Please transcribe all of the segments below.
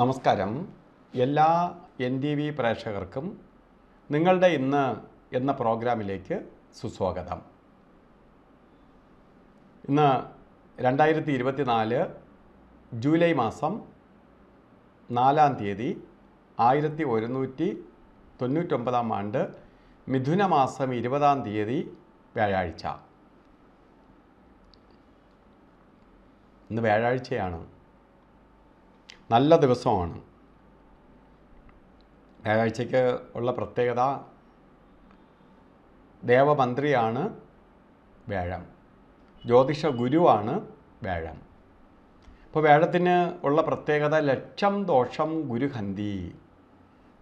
നമസ്കാരം എല്ലാ N T V പ്രേക്ഷകർക്കും നിങ്ങളുടെ ഇന്ന് എന്ന പ്രോഗ്രാമിലേക്ക് സുസ്വാഗതം ഇന്ന് രണ്ടായിരത്തി ഇരുപത്തിനാല് ജൂലൈ മാസം നാലാം തീയതി ആയിരത്തി ഒരുന്നൂറ്റി തൊണ്ണൂറ്റൊമ്പതാം ആണ്ട് മിഥുന മാസം ഇരുപതാം തീയതി വ്യാഴാഴ്ച ഇന്ന് വ്യാഴാഴ്ചയാണ് നല്ല ദിവസമാണ് വ്യാഴാഴ്ചയ്ക്ക് ഉള്ള പ്രത്യേകത ദേവമന്ത്രിയാണ് വ്യാഴം ജ്യോതിഷ ഗുരുവാണ് വ്യാഴം അപ്പോൾ വ്യാഴത്തിന് ഉള്ള പ്രത്യേകത ലക്ഷം ദോഷം ഗുരുഹന്തി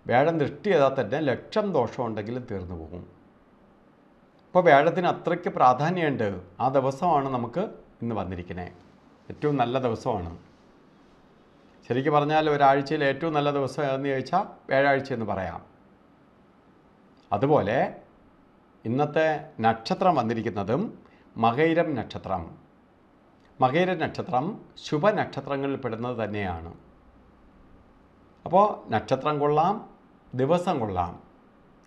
വ്യാഴം ദൃഷ്ടി ചെയ്താൽ തന്നെ ലക്ഷം ദോഷം ഉണ്ടെങ്കിലും തീർന്നു പോകും ഇപ്പോൾ വ്യാഴത്തിന് അത്രയ്ക്ക് പ്രാധാന്യമുണ്ട് ആ ദിവസമാണ് നമുക്ക് ഇന്ന് വന്നിരിക്കുന്നത് ഏറ്റവും നല്ല ദിവസമാണ് ശരിക്കും പറഞ്ഞാൽ ഒരാഴ്ചയിൽ ഏറ്റവും നല്ല ദിവസം എന്ന് ചോദിച്ചാൽ വ്യാഴാഴ്ച എന്ന് പറയാം അതുപോലെ ഇന്നത്തെ നക്ഷത്രം വന്നിരിക്കുന്നതും മകൈരം നക്ഷത്രം മകൈര നക്ഷത്രം ശുഭ നക്ഷത്രങ്ങളിൽ പെടുന്നത് തന്നെയാണ് അപ്പോൾ നക്ഷത്രം കൊള്ളാം ദിവസം കൊള്ളാം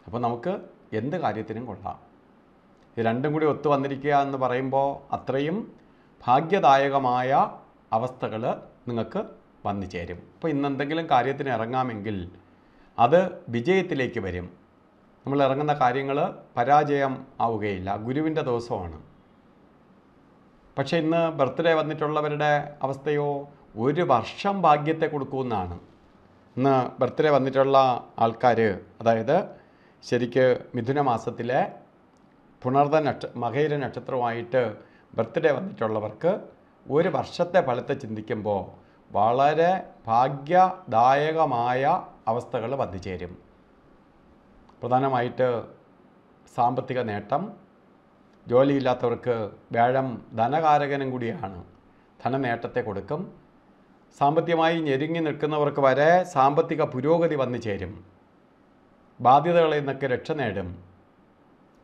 അപ്പോൾ നമുക്ക് എന്ത് കാര്യത്തിനും കൊള്ളാം ഇത് രണ്ടും കൂടി ഒത്തു വന്നിരിക്കുക എന്ന് പറയുമ്പോൾ അത്രയും ഭാഗ്യദായകമായ അവസ്ഥകൾ നിങ്ങൾക്ക് വന്നു ചേരും അപ്പോൾ എന്തെങ്കിലും കാര്യത്തിന് ഇറങ്ങാമെങ്കിൽ അത് വിജയത്തിലേക്ക് വരും നമ്മൾ ഇറങ്ങുന്ന കാര്യങ്ങൾ പരാജയം ആവുകയില്ല ഗുരുവിൻ്റെ ദിവസമാണ് പക്ഷേ ഇന്ന് ബർത്ത്ഡേ വന്നിട്ടുള്ളവരുടെ അവസ്ഥയോ ഒരു വർഷം ഭാഗ്യത്തെ കൊടുക്കുമെന്നാണ് ഇന്ന് ബർത്ത്ഡേ വന്നിട്ടുള്ള ആൾക്കാർ അതായത് ശരിക്ക് മിഥുന മാസത്തിലെ പുണർദ നക്ഷ മകൈര നക്ഷത്രമായിട്ട് ബർത്ത്ഡേ വന്നിട്ടുള്ളവർക്ക് ഒരു വർഷത്തെ ഫലത്തെ ചിന്തിക്കുമ്പോൾ വളരെ ഭാഗ്യദായകമായ അവസ്ഥകൾ വന്നുചേരും പ്രധാനമായിട്ട് സാമ്പത്തിക നേട്ടം ജോലിയില്ലാത്തവർക്ക് വ്യാഴം ധനകാരകനും കൂടിയാണ് ധനനേട്ടത്തെ കൊടുക്കും സാമ്പത്തികമായി ഞെരുങ്ങി നിൽക്കുന്നവർക്ക് വരെ സാമ്പത്തിക പുരോഗതി വന്നു ചേരും ബാധ്യതകളിൽ നിന്നൊക്കെ രക്ഷ നേടും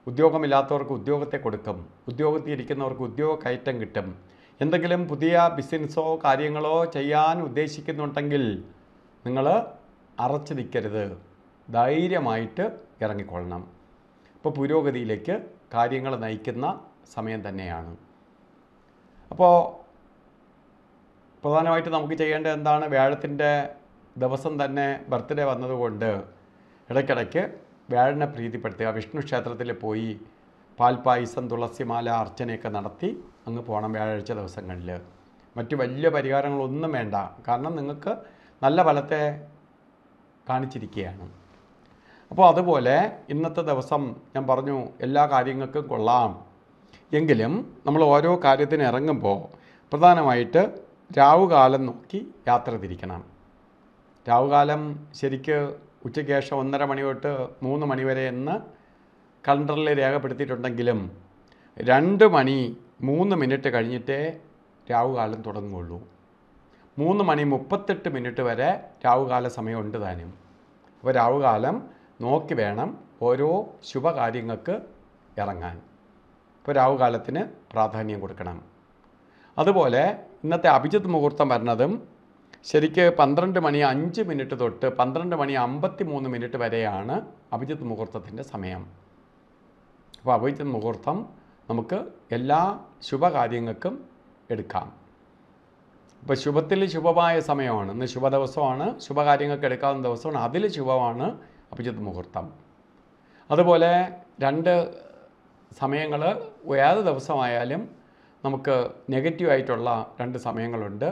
ഉദ്യോഗമില്ലാത്തവർക്ക് ഉദ്യോഗത്തെ കൊടുക്കും ഉദ്യോഗത്തിൽ ഇരിക്കുന്നവർക്ക് ഉദ്യോഗ കയറ്റം കിട്ടും എന്തെങ്കിലും പുതിയ ബിസിനസ്സോ കാര്യങ്ങളോ ചെയ്യാൻ ഉദ്ദേശിക്കുന്നുണ്ടെങ്കിൽ നിങ്ങൾ അറച്ചു നിൽക്കരുത് ധൈര്യമായിട്ട് ഇറങ്ങിക്കൊള്ളണം ഇപ്പോൾ പുരോഗതിയിലേക്ക് കാര്യങ്ങൾ നയിക്കുന്ന സമയം തന്നെയാണ് അപ്പോൾ പ്രധാനമായിട്ട് നമുക്ക് ചെയ്യേണ്ടത് എന്താണ് വ്യാഴത്തിൻ്റെ ദിവസം തന്നെ ബർത്ത്ഡേ വന്നതുകൊണ്ട് ഇടയ്ക്കിടയ്ക്ക് വ്യാഴനെ പ്രീതിപ്പെടുത്തുക വിഷ്ണു ക്ഷേത്രത്തിൽ പോയി പാൽപ്പായസം തുളസിമാല അർച്ചനയൊക്കെ നടത്തി അങ്ങ് പോകണം വ്യാഴാഴ്ച ദിവസങ്ങളിൽ മറ്റു വലിയ പരിഹാരങ്ങളൊന്നും വേണ്ട കാരണം നിങ്ങൾക്ക് നല്ല ഫലത്തെ കാണിച്ചിരിക്കുകയാണ് അപ്പോൾ അതുപോലെ ഇന്നത്തെ ദിവസം ഞാൻ പറഞ്ഞു എല്ലാ കാര്യങ്ങൾക്കും കൊള്ളാം എങ്കിലും നമ്മൾ ഓരോ കാര്യത്തിന് ഇറങ്ങുമ്പോൾ പ്രധാനമായിട്ട് രാവുകാലം നോക്കി യാത്ര തിരിക്കണം രാവുകാലം ശരിക്ക് ഉച്ചയ്ക്ക് ശേഷം ഒന്നര മണി തൊട്ട് മൂന്ന് മണി വരെ എന്ന് കലണ്ടറിൽ രേഖപ്പെടുത്തിയിട്ടുണ്ടെങ്കിലും രണ്ട് മണി മൂന്ന് മിനിറ്റ് കഴിഞ്ഞിട്ടേ രാവുകാലം തുടങ്ങുകയുള്ളൂ മൂന്ന് മണി മുപ്പത്തെട്ട് മിനിറ്റ് വരെ രാവുകാല സമയമുണ്ട് താനും അപ്പോൾ രാവുകാലം നോക്കി വേണം ഓരോ ശുഭകാര്യങ്ങൾക്ക് ഇറങ്ങാൻ ഇപ്പോൾ രാവുകാലത്തിന് പ്രാധാന്യം കൊടുക്കണം അതുപോലെ ഇന്നത്തെ അഭിജിത്ത് മുഹൂർത്തം വരുന്നതും ശരിക്ക് പന്ത്രണ്ട് മണി അഞ്ച് മിനിറ്റ് തൊട്ട് പന്ത്രണ്ട് മണി അമ്പത്തി മൂന്ന് മിനിറ്റ് വരെയാണ് അഭിജിത്ത് മുഹൂർത്തത്തിൻ്റെ സമയം അപ്പോൾ അഭിജിത്ത് മുഹൂർത്തം നമുക്ക് എല്ലാ ശുഭകാര്യങ്ങൾക്കും എടുക്കാം ഇപ്പോൾ ശുഭത്തിൽ ശുഭമായ സമയമാണ് ഇന്ന് ശുഭ ദിവസമാണ് ശുഭകാര്യങ്ങൾക്ക് എടുക്കാവുന്ന ദിവസമാണ് അതിൽ ശുഭമാണ് അഭിജിത് മുഹൂർത്തം അതുപോലെ രണ്ട് സമയങ്ങൾ ഏത് ദിവസമായാലും നമുക്ക് നെഗറ്റീവായിട്ടുള്ള രണ്ട് സമയങ്ങളുണ്ട്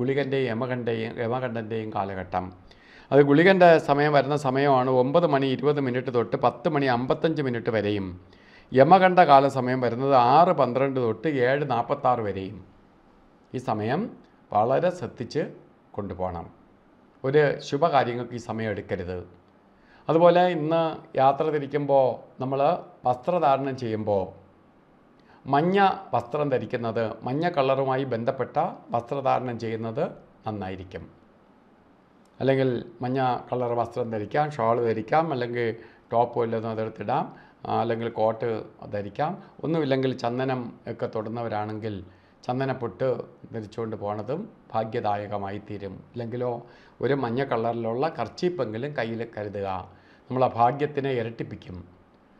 ഗുളികൻ്റെയും യമകൻ്റെയും യമകണ്ഠൻ്റെയും കാലഘട്ടം അത് ഗുളികൻ്റെ സമയം വരുന്ന സമയമാണ് ഒമ്പത് മണി ഇരുപത് മിനിറ്റ് തൊട്ട് പത്ത് മണി അമ്പത്തഞ്ച് മിനിറ്റ് വരെയും യമകണ്ഠ കാല സമയം വരുന്നത് ആറ് പന്ത്രണ്ട് തൊട്ട് ഏഴ് നാൽപ്പത്താറ് വരെയും ഈ സമയം വളരെ ശ്രദ്ധിച്ച് കൊണ്ടുപോകണം ഒരു ശുഭകാര്യങ്ങൾക്ക് ഈ സമയം എടുക്കരുത് അതുപോലെ ഇന്ന് യാത്ര തിരിക്കുമ്പോൾ നമ്മൾ വസ്ത്രധാരണം ചെയ്യുമ്പോൾ മഞ്ഞ വസ്ത്രം ധരിക്കുന്നത് മഞ്ഞ കളറുമായി ബന്ധപ്പെട്ട വസ്ത്രധാരണം ചെയ്യുന്നത് നന്നായിരിക്കും അല്ലെങ്കിൽ മഞ്ഞ കളർ വസ്ത്രം ധരിക്കാം ഷാൾ ധരിക്കാം അല്ലെങ്കിൽ ടോപ്പ് വല്ലതും അതെടുത്തിടാം അല്ലെങ്കിൽ കോട്ട് ധരിക്കാം ഒന്നുമില്ലെങ്കിൽ ചന്ദനം ഒക്കെ തൊടുന്നവരാണെങ്കിൽ ചന്ദനപ്പൊട്ട് ധരിച്ചുകൊണ്ട് പോണതും ഭാഗ്യദായകമായി തീരും ഇല്ലെങ്കിലോ ഒരു മഞ്ഞ കളറിലുള്ള കർച്ചീപ്പെങ്കിലും കയ്യിൽ കരുതുക നമ്മളെ ഭാഗ്യത്തിനെ ഇരട്ടിപ്പിക്കും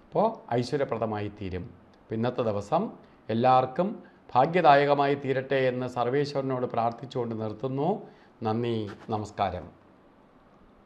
അപ്പോൾ ഐശ്വര്യപ്രദമായി തീരും പിന്നത്തെ ദിവസം എല്ലാവർക്കും ഭാഗ്യദായകമായി തീരട്ടെ എന്ന് സർവേശ്വരനോട് പ്രാർത്ഥിച്ചുകൊണ്ട് നിർത്തുന്നു നന്ദി നമസ്കാരം